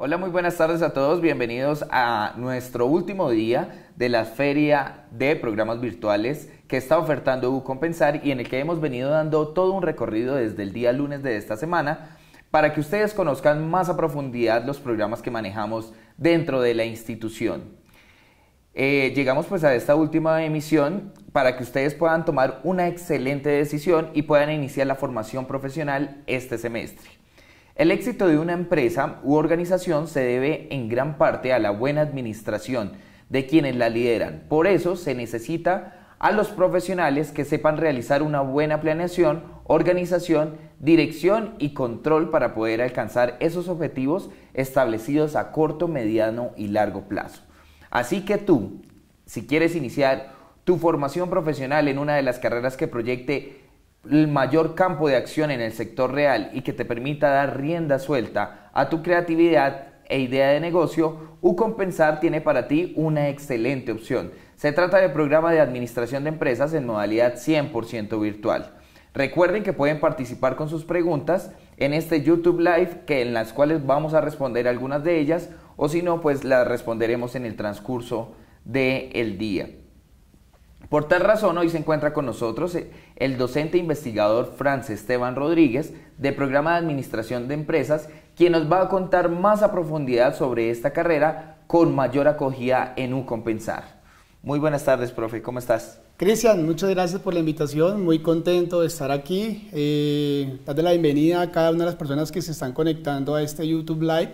Hola, muy buenas tardes a todos. Bienvenidos a nuestro último día de la feria de programas virtuales que está ofertando UCompensar y en el que hemos venido dando todo un recorrido desde el día lunes de esta semana para que ustedes conozcan más a profundidad los programas que manejamos dentro de la institución. Eh, llegamos pues a esta última emisión para que ustedes puedan tomar una excelente decisión y puedan iniciar la formación profesional este semestre. El éxito de una empresa u organización se debe en gran parte a la buena administración de quienes la lideran. Por eso se necesita a los profesionales que sepan realizar una buena planeación, organización, dirección y control para poder alcanzar esos objetivos establecidos a corto, mediano y largo plazo. Así que tú, si quieres iniciar tu formación profesional en una de las carreras que proyecte el mayor campo de acción en el sector real y que te permita dar rienda suelta a tu creatividad e idea de negocio, Ucompensar tiene para ti una excelente opción. Se trata del programa de administración de empresas en modalidad 100% virtual. Recuerden que pueden participar con sus preguntas en este YouTube Live, que en las cuales vamos a responder algunas de ellas, o si no, pues las responderemos en el transcurso del día. Por tal razón, hoy se encuentra con nosotros eh, el docente e investigador Franz Esteban Rodríguez, de programa de Administración de Empresas, quien nos va a contar más a profundidad sobre esta carrera con mayor acogida en UCompensar. Muy buenas tardes, profe, ¿cómo estás? Cristian, muchas gracias por la invitación, muy contento de estar aquí. Eh, darle la bienvenida a cada una de las personas que se están conectando a este YouTube Live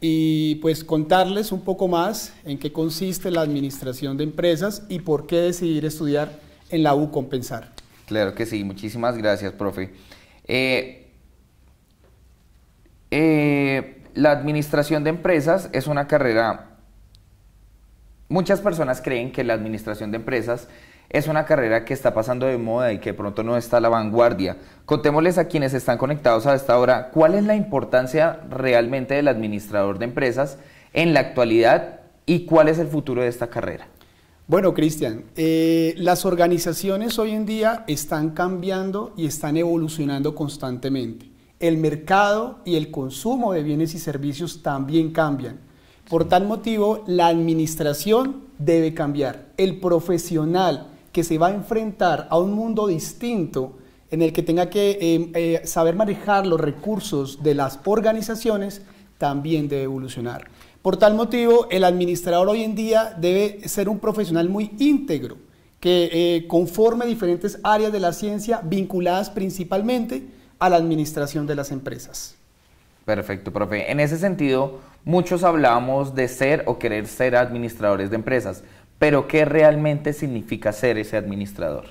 y pues contarles un poco más en qué consiste la administración de empresas y por qué decidir estudiar en la U Compensar. Claro que sí, muchísimas gracias, profe. Eh, eh, la administración de empresas es una carrera... Muchas personas creen que la administración de empresas es una carrera que está pasando de moda y que pronto no está a la vanguardia. Contémosles a quienes están conectados a esta hora cuál es la importancia realmente del administrador de empresas en la actualidad y cuál es el futuro de esta carrera. Bueno, Cristian, eh, las organizaciones hoy en día están cambiando y están evolucionando constantemente. El mercado y el consumo de bienes y servicios también cambian. Por tal motivo, la administración debe cambiar. El profesional que se va a enfrentar a un mundo distinto en el que tenga que em, eh, saber manejar los recursos de las organizaciones, también debe evolucionar. Por tal motivo, el administrador hoy en día debe ser un profesional muy íntegro, que eh, conforme diferentes áreas de la ciencia vinculadas principalmente a la administración de las empresas. Perfecto, profe. En ese sentido, muchos hablamos de ser o querer ser administradores de empresas, pero ¿qué realmente significa ser ese administrador?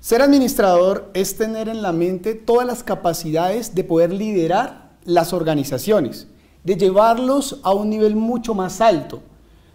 Ser administrador es tener en la mente todas las capacidades de poder liderar las organizaciones, de llevarlos a un nivel mucho más alto.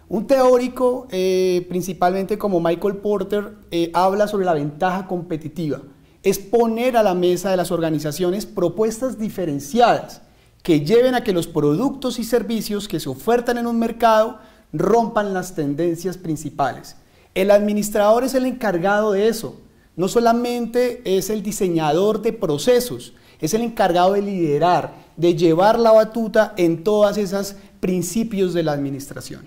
Un teórico, eh, principalmente como Michael Porter, eh, habla sobre la ventaja competitiva. Es poner a la mesa de las organizaciones propuestas diferenciadas que lleven a que los productos y servicios que se ofertan en un mercado rompan las tendencias principales. El administrador es el encargado de eso. No solamente es el diseñador de procesos, es el encargado de liderar, de llevar la batuta en todos esos principios de la administración.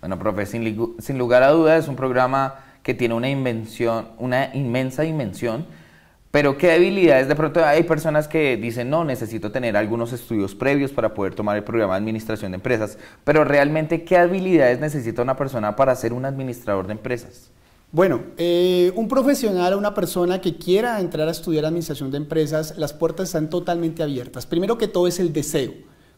Bueno, profe, sin, sin lugar a dudas es un programa que tiene una, invención, una inmensa dimensión pero qué habilidades? de pronto hay personas que dicen, no, necesito tener algunos estudios previos para poder tomar el programa de administración de empresas, pero realmente qué habilidades necesita una persona para ser un administrador de empresas. Bueno, eh, un profesional o una persona que quiera entrar a estudiar administración de empresas, las puertas están totalmente abiertas. Primero que todo es el deseo.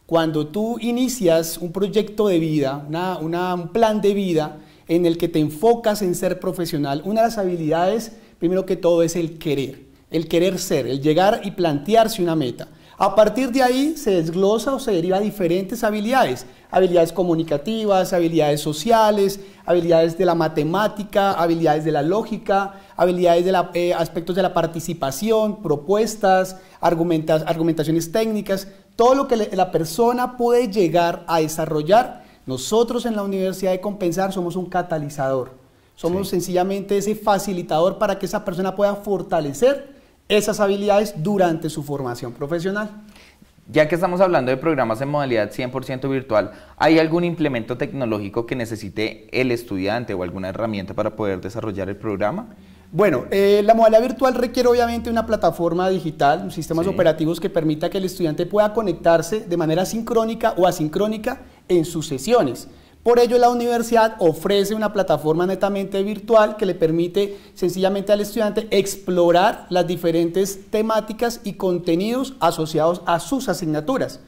Cuando tú inicias un proyecto de vida, un plan de vida en el que te enfocas en ser profesional, una de las habilidades, primero que todo, es el querer el querer ser, el llegar y plantearse una meta. A partir de ahí se desglosa o se deriva diferentes habilidades, habilidades comunicativas, habilidades sociales, habilidades de la matemática, habilidades de la lógica, habilidades de la, eh, aspectos de la participación, propuestas, argumentaciones técnicas, todo lo que la persona puede llegar a desarrollar. Nosotros en la Universidad de Compensar somos un catalizador, somos sencillamente ese facilitador para que esa persona pueda fortalecer esas habilidades durante su formación profesional. Ya que estamos hablando de programas en modalidad 100% virtual, ¿hay algún implemento tecnológico que necesite el estudiante o alguna herramienta para poder desarrollar el programa? Bueno, eh, la modalidad virtual requiere obviamente una plataforma digital, sistemas operativos que permita que el estudiante pueda conectarse de manera sincrónica o asincrónica en sus sesiones. Por ello, la universidad ofrece una plataforma netamente virtual que le permite sencillamente al estudiante explorar las diferentes temáticas y contenidos asociados a sus asignaturas.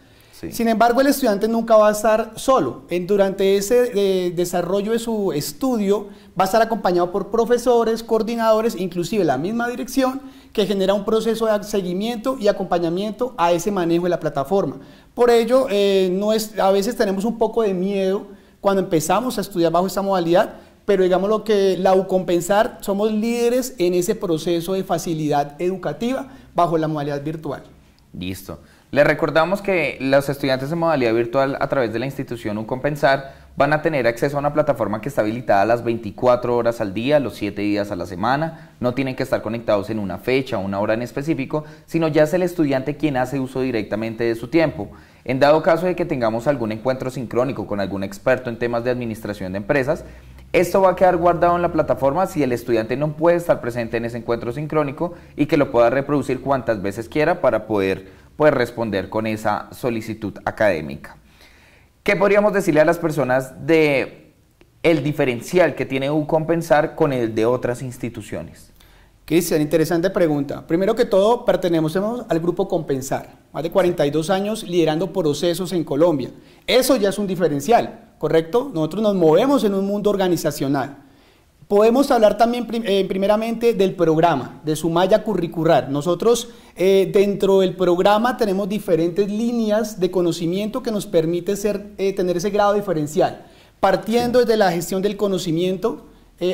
Sin embargo, el estudiante nunca va a estar solo. durante ese eh, desarrollo de su estudio va a estar acompañado por profesores, coordinadores, inclusive la misma dirección, que genera un proceso de seguimiento y acompañamiento a ese manejo de la plataforma. Por ello, eh, a veces tenemos un poco de miedo cuando empezamos a estudiar bajo esta modalidad, pero digamos lo que la UCompensar somos líderes en ese proceso de facilidad educativa bajo la modalidad virtual. Listo. Les recordamos que los estudiantes de modalidad virtual a través de la institución UCompensar van a tener acceso a una plataforma que está habilitada las 24 horas al día, los 7 días a la semana, no tienen que estar conectados en una fecha o una hora en específico, sino ya es el estudiante quien hace uso directamente de su tiempo. En dado caso de que tengamos algún encuentro sincrónico con algún experto en temas de administración de empresas, esto va a quedar guardado en la plataforma si el estudiante no puede estar presente en ese encuentro sincrónico y que lo pueda reproducir cuantas veces quiera para poder pues, responder con esa solicitud académica. ¿Qué podríamos decirle a las personas de el diferencial que tiene Compensar con el de otras instituciones? Cristian, interesante pregunta. Primero que todo, pertenecemos al grupo Compensar, más de 42 años liderando procesos en Colombia. Eso ya es un diferencial, ¿correcto? Nosotros nos movemos en un mundo organizacional. Podemos hablar también eh, primeramente del programa, de su malla curricular. Nosotros eh, dentro del programa tenemos diferentes líneas de conocimiento que nos permite eh, tener ese grado diferencial, partiendo desde la gestión del conocimiento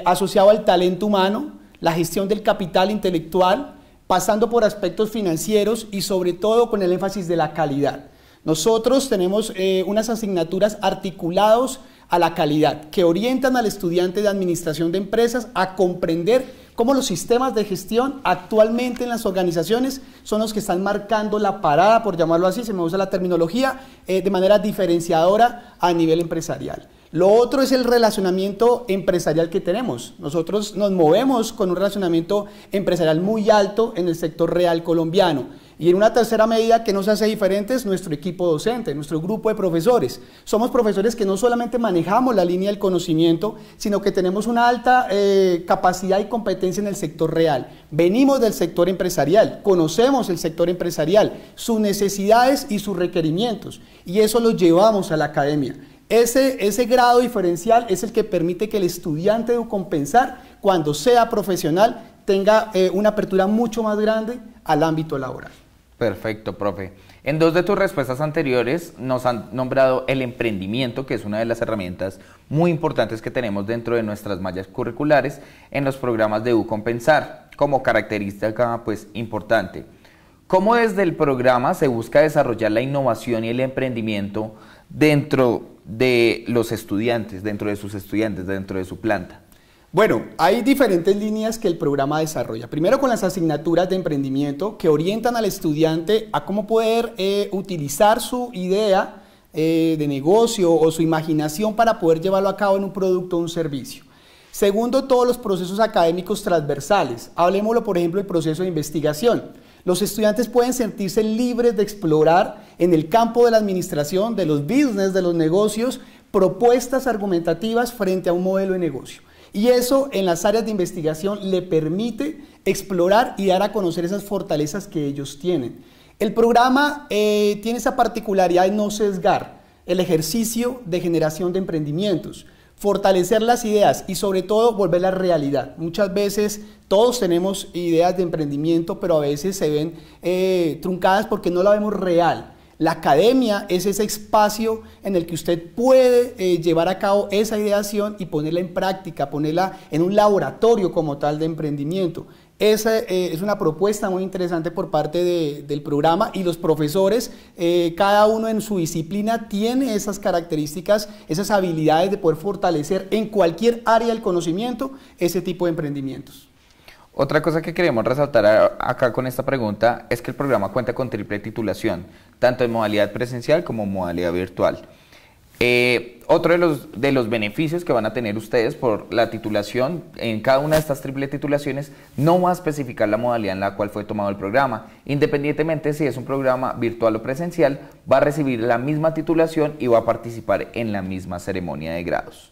asociado al talento humano, la gestión del capital intelectual, pasando por aspectos financieros y sobre todo con el énfasis de la calidad. Nosotros tenemos unas asignaturas articulados a la calidad, que orientan al estudiante de administración de empresas a comprender cómo los sistemas de gestión actualmente en las organizaciones son los que están marcando la parada, por llamarlo así, se me usa la terminología, eh, de manera diferenciadora a nivel empresarial. Lo otro es el relacionamiento empresarial que tenemos. Nosotros nos movemos con un relacionamiento empresarial muy alto en el sector real colombiano. Y en una tercera medida que nos hace diferentes, nuestro equipo docente, nuestro grupo de profesores. Somos profesores que no solamente manejamos la línea del conocimiento, sino que tenemos una alta eh, capacidad y competencia en el sector real. Venimos del sector empresarial, conocemos el sector empresarial, sus necesidades y sus requerimientos, y eso lo llevamos a la academia. Ese, grado diferencial es el que permite que el estudiante de compensar, cuando sea profesional, tenga eh, una apertura mucho más grande al ámbito laboral. Perfecto, profe. En dos de tus respuestas anteriores nos han nombrado el emprendimiento, que es una de las herramientas muy importantes que tenemos dentro de nuestras mallas curriculares en los programas de UCompensar, como característica pues importante. ¿Cómo desde el programa se busca desarrollar la innovación y el emprendimiento dentro de los estudiantes, dentro de sus estudiantes, dentro de su planta? Bueno, hay diferentes líneas que el programa desarrolla. Primero con las asignaturas de emprendimiento que orientan al estudiante a cómo poder eh, utilizar su idea eh, de negocio o su imaginación para poder llevarlo a cabo en un producto o un servicio. Segundo, todos los procesos académicos transversales. Hablemoslo, por ejemplo, del proceso de investigación. Los estudiantes pueden sentirse libres de explorar en el campo de la administración, de los business, de los negocios, propuestas argumentativas frente a un modelo de negocio. Y eso en las áreas de investigación le permite explorar y dar a conocer esas fortalezas que ellos tienen. El programa eh, tiene esa particularidad de no sesgar el ejercicio de generación de emprendimientos, fortalecer las ideas y sobre todo volver la realidad. Muchas veces todos tenemos ideas de emprendimiento, pero a veces se ven eh, truncadas porque no la vemos real. La academia es ese espacio en el que usted puede eh, llevar a cabo esa ideación y ponerla en práctica, ponerla en un laboratorio como tal de emprendimiento. Esa eh, es una propuesta muy interesante por parte del programa y los profesores, eh, cada uno en su disciplina, tiene esas características, esas habilidades de poder fortalecer en cualquier área del conocimiento ese tipo de emprendimientos. Otra cosa que queremos resaltar acá con esta pregunta es que el programa cuenta con triple titulación, tanto en modalidad presencial como en modalidad virtual. Eh, otro de los, de los beneficios que van a tener ustedes por la titulación, en cada una de estas triple titulaciones, no va a especificar la modalidad en la cual fue tomado el programa. Independientemente si es un programa virtual o presencial, va a recibir la misma titulación y va a participar en la misma ceremonia de grados.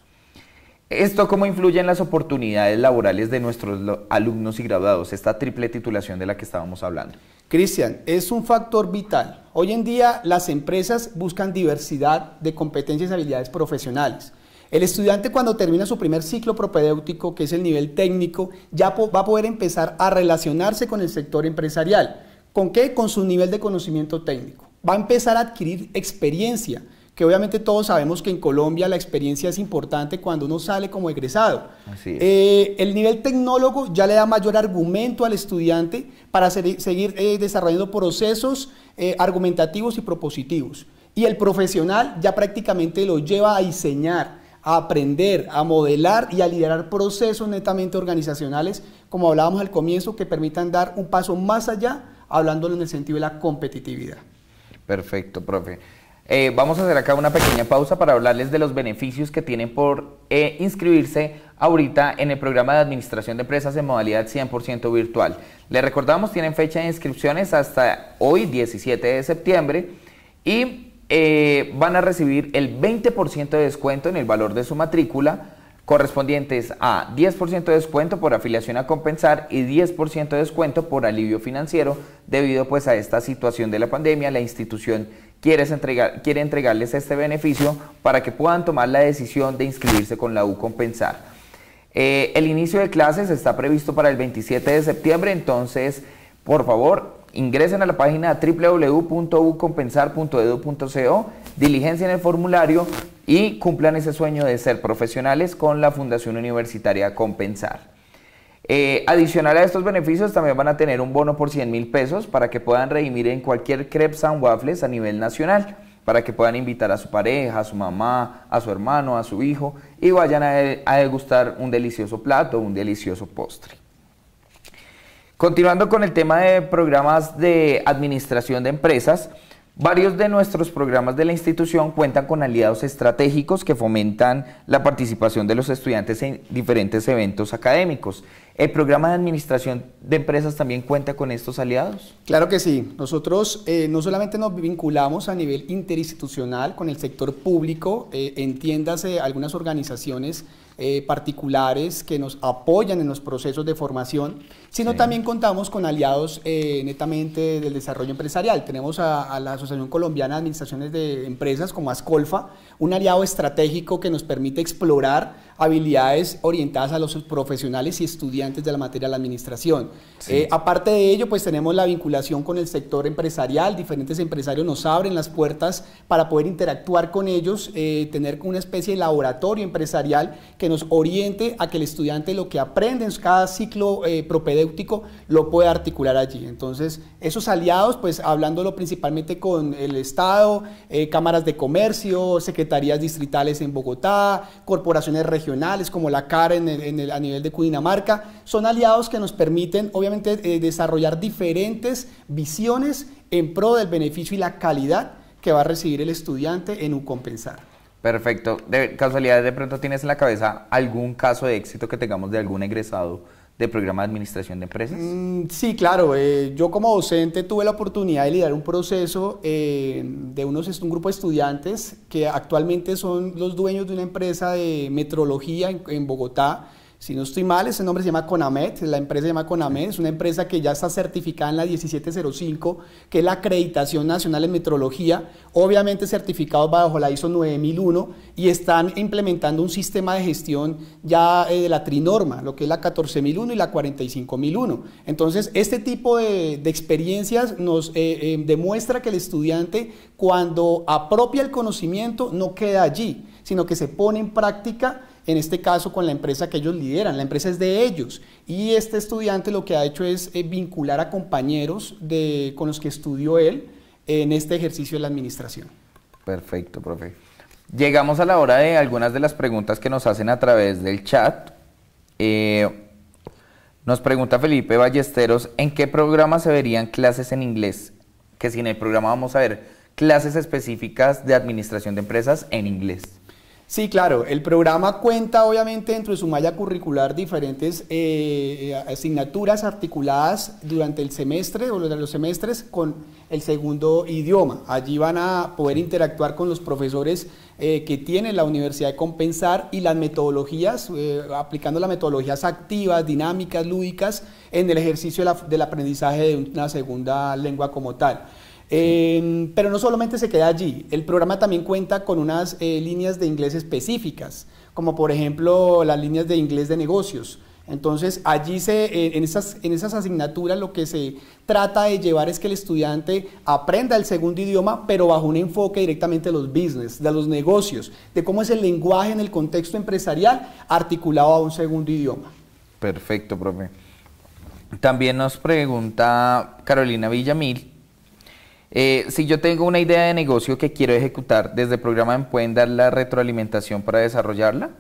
¿Esto cómo influye en las oportunidades laborales de nuestros alumnos y graduados, esta triple titulación de la que estábamos hablando? Cristian, es un factor vital. Hoy en día las empresas buscan diversidad de competencias y habilidades profesionales. El estudiante cuando termina su primer ciclo propedéutico, que es el nivel técnico, ya va a poder empezar a relacionarse con el sector empresarial. ¿Con qué? Con su nivel de conocimiento técnico. Va a empezar a adquirir experiencia que obviamente todos sabemos que en Colombia la experiencia es importante cuando uno sale como egresado. Eh, el nivel tecnólogo ya le da mayor argumento al estudiante para seguir eh, desarrollando procesos eh, argumentativos y propositivos. Y el profesional ya prácticamente lo lleva a diseñar, a aprender, a modelar y a liderar procesos netamente organizacionales, como hablábamos al comienzo, que permitan dar un paso más allá, hablándolo en el sentido de la competitividad. Perfecto, profe. Eh, vamos a hacer acá una pequeña pausa para hablarles de los beneficios que tienen por eh, inscribirse ahorita en el programa de administración de empresas en modalidad 100% virtual. Les recordamos, tienen fecha de inscripciones hasta hoy, 17 de septiembre, y eh, van a recibir el 20% de descuento en el valor de su matrícula correspondientes a 10% de descuento por afiliación a compensar y 10% de descuento por alivio financiero debido pues a esta situación de la pandemia. La institución quiere, entregar, quiere entregarles este beneficio para que puedan tomar la decisión de inscribirse con la U Compensar. Eh, el inicio de clases está previsto para el 27 de septiembre, entonces por favor ingresen a la página www.ucompensar.edu.co, diligencia en el formulario, y cumplan ese sueño de ser profesionales con la Fundación Universitaria Compensar. Eh, adicional a estos beneficios también van a tener un bono por 100 mil pesos para que puedan redimir en cualquier Crepes and Waffles a nivel nacional, para que puedan invitar a su pareja, a su mamá, a su hermano, a su hijo y vayan a, a degustar un delicioso plato, un delicioso postre. Continuando con el tema de programas de administración de empresas, Varios de nuestros programas de la institución cuentan con aliados estratégicos que fomentan la participación de los estudiantes en diferentes eventos académicos. ¿El programa de administración de empresas también cuenta con estos aliados? Claro que sí. Nosotros eh, no solamente nos vinculamos a nivel interinstitucional con el sector público, eh, entiéndase algunas organizaciones eh, particulares que nos apoyan en los procesos de formación, sino también contamos con aliados eh, netamente del desarrollo empresarial. Tenemos a, la Asociación Colombiana de Administraciones de Empresas como ASCOLFA, un aliado estratégico que nos permite explorar habilidades orientadas a los profesionales y estudiantes de la materia de la administración. Eh, aparte de ello, pues tenemos la vinculación con el sector empresarial, diferentes empresarios nos abren las puertas para poder interactuar con ellos, eh, tener una especie de laboratorio empresarial que nos oriente a que el estudiante lo que aprende en cada ciclo eh, propedéutico lo pueda articular allí. Entonces, esos aliados, pues hablándolo principalmente con el Estado, cámaras de comercio, secretarías distritales en Bogotá, corporaciones regionales, como la CAR a nivel de Cundinamarca, son aliados que nos permiten, obviamente, eh, desarrollar diferentes visiones en pro del beneficio y la calidad que va a recibir el estudiante en un compensar. Perfecto. De casualidad, de pronto tienes en la cabeza algún caso de éxito que tengamos de algún egresado de programa de administración de empresas? Mm, sí, claro. Eh, yo como docente tuve la oportunidad de liderar un proceso eh, de unos, un grupo de estudiantes que actualmente son los dueños de una empresa de metrología en Bogotá si no estoy mal, ese nombre se llama Conamet, la empresa se llama Conamet, es una empresa que ya está certificada en la 1705, que es la acreditación nacional en metrología, obviamente certificados bajo la ISO 9001 y están implementando un sistema de gestión ya eh, de la trinorma, lo que es la 14001 y la 45001. Entonces, este tipo de, experiencias nos eh, eh, demuestra que el estudiante cuando apropia el conocimiento no queda allí, sino que se pone en práctica en este caso con la empresa que ellos lideran, la empresa es de ellos. Y este estudiante lo que ha hecho es eh, vincular a compañeros con los que estudió él en este ejercicio de la administración. Perfecto, profe. Llegamos a la hora de algunas de las preguntas que nos hacen a través del chat. Eh, nos pregunta Felipe Ballesteros, ¿en qué programa se verían clases en inglés? Que si en el programa vamos a ver clases específicas de administración de empresas en inglés. Sí, claro. El programa cuenta, obviamente, dentro de su malla curricular diferentes eh, eh, asignaturas articuladas durante el semestre o durante los semestres con el segundo idioma. Allí van a poder interactuar con los profesores eh, que tiene la Universidad de Compensar y las metodologías, aplicando las metodologías activas, dinámicas, lúdicas, en el ejercicio del aprendizaje de una segunda lengua como tal. Em, pero no solamente se queda allí, el programa también cuenta con unas eh, líneas de inglés específicas, como por ejemplo las líneas de inglés de negocios. Entonces, allí se, eh, en, esas, en esas asignaturas lo que se trata de llevar es que el estudiante aprenda el segundo idioma, pero bajo un enfoque directamente de los business, de los negocios, de cómo es el lenguaje en el contexto empresarial articulado a un segundo idioma. Perfecto, profe. También nos pregunta Carolina Villamil eh, si yo tengo una idea de negocio que quiero ejecutar, ¿desde el programa pueden dar la retroalimentación para desarrollarla?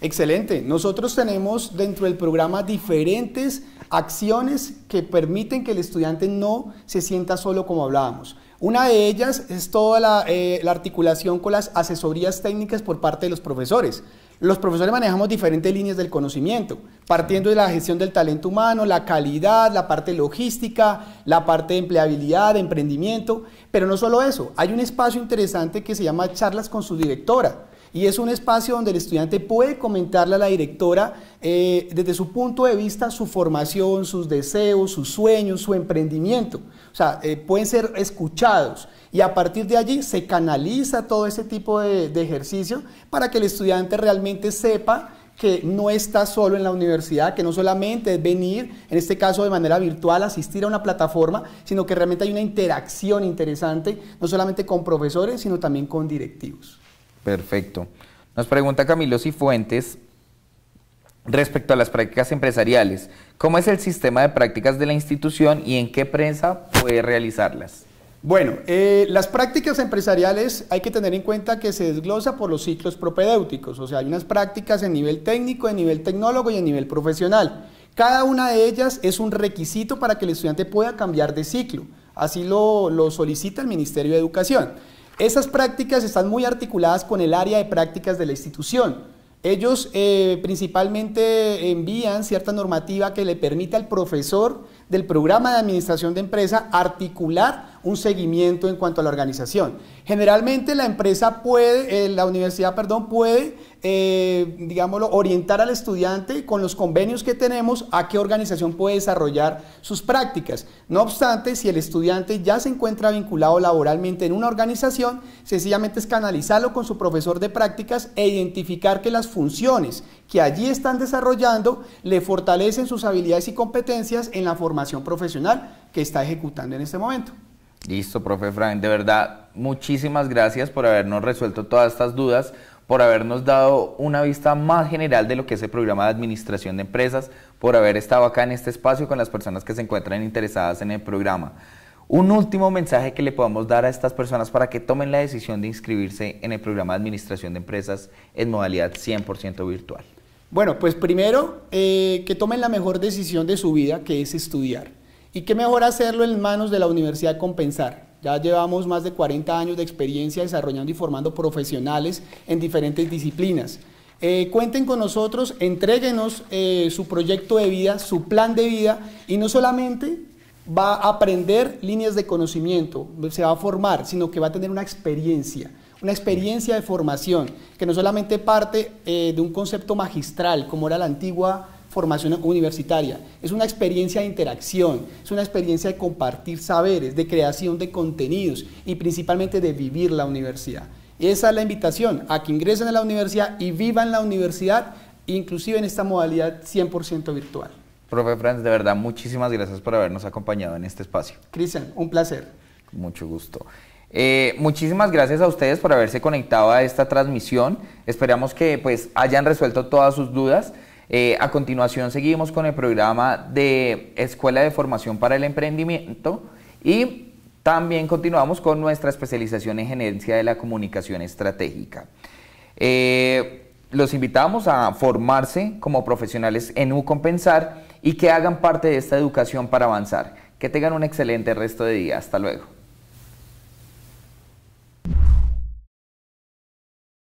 Excelente. Nosotros tenemos dentro del programa diferentes acciones que permiten que el estudiante no se sienta solo como hablábamos. Una de ellas es toda la eh, articulación con las asesorías técnicas por parte de los profesores. Los profesores manejamos diferentes líneas del conocimiento, partiendo de la gestión del talento humano, la calidad, la parte logística, la parte de empleabilidad, de emprendimiento, pero no solo eso, hay un espacio interesante que se llama charlas con su directora. Y es un espacio donde el estudiante puede comentarle a la directora eh, desde su punto de vista su formación, sus deseos, sus sueños, su emprendimiento o sea, eh, pueden ser escuchados y a partir de allí se canaliza todo ese tipo de, de ejercicio para que el estudiante realmente sepa que no está solo en la universidad, que no solamente es venir, en este caso de manera virtual, asistir a una plataforma, sino que realmente hay una interacción interesante, no solamente con profesores, sino también con directivos. Perfecto. Nos pregunta Camilo Cifuentes Respecto a las prácticas empresariales, ¿cómo es el sistema de prácticas de la institución y en qué prensa puede realizarlas? Bueno, eh, las prácticas empresariales hay que tener en cuenta que se desglosa por los ciclos propedéuticos, o sea, hay unas prácticas en nivel técnico, en nivel tecnólogo y en nivel profesional. Cada una de ellas es un requisito para que el estudiante pueda cambiar de ciclo, así lo solicita el Ministerio de Educación. Esas prácticas están muy articuladas con el área de prácticas de la institución. Ellos eh, principalmente envían cierta normativa que le permite al profesor del programa de administración de empresa articular un seguimiento en cuanto a la organización. Generalmente la empresa puede, eh, la universidad, perdón, puede, eh, digámoslo, orientar al estudiante con los convenios que tenemos a qué organización puede desarrollar sus prácticas. No obstante, si el estudiante ya se encuentra vinculado laboralmente en una organización, sencillamente es canalizarlo con su profesor de prácticas e identificar que las funciones que allí están desarrollando le fortalecen sus habilidades y competencias en la formación profesional que está ejecutando en este momento. Listo, profe Frank. De verdad, muchísimas gracias por habernos resuelto todas estas dudas, por habernos dado una vista más general de lo que es el programa de administración de empresas, por haber estado acá en este espacio con las personas que se encuentran interesadas en el programa. Un último mensaje que le podamos dar a estas personas para que tomen la decisión de inscribirse en el programa de administración de empresas en modalidad 100% virtual. Bueno, pues primero, eh, que tomen la mejor decisión de su vida, que es estudiar. Y qué mejor hacerlo en manos de la Universidad Compensar. Ya llevamos más de 40 años de experiencia desarrollando y formando profesionales en diferentes disciplinas. Eh, cuenten con nosotros, entréguenos eh, su proyecto de vida, su plan de vida y no solamente va a aprender líneas de conocimiento, se va a formar, sino que va a tener una experiencia, una experiencia de formación que no solamente parte eh, de un concepto magistral como era la antigua formación universitaria, es una experiencia de interacción, es una experiencia de compartir saberes, de creación de contenidos y principalmente de vivir la universidad. Esa es la invitación, a que ingresen a la universidad y vivan la universidad, inclusive en esta modalidad 100% virtual. Profe Franz, de verdad, muchísimas gracias por habernos acompañado en este espacio. Cristian, un placer. Mucho gusto. Eh, muchísimas gracias a ustedes por haberse conectado a esta transmisión. Esperamos que pues hayan resuelto todas sus dudas. Eh, a continuación seguimos con el programa de Escuela de Formación para el Emprendimiento y también continuamos con nuestra especialización en gerencia de la comunicación estratégica. Eh, los invitamos a formarse como profesionales en UCompensar y que hagan parte de esta educación para avanzar. Que tengan un excelente resto de día. Hasta luego.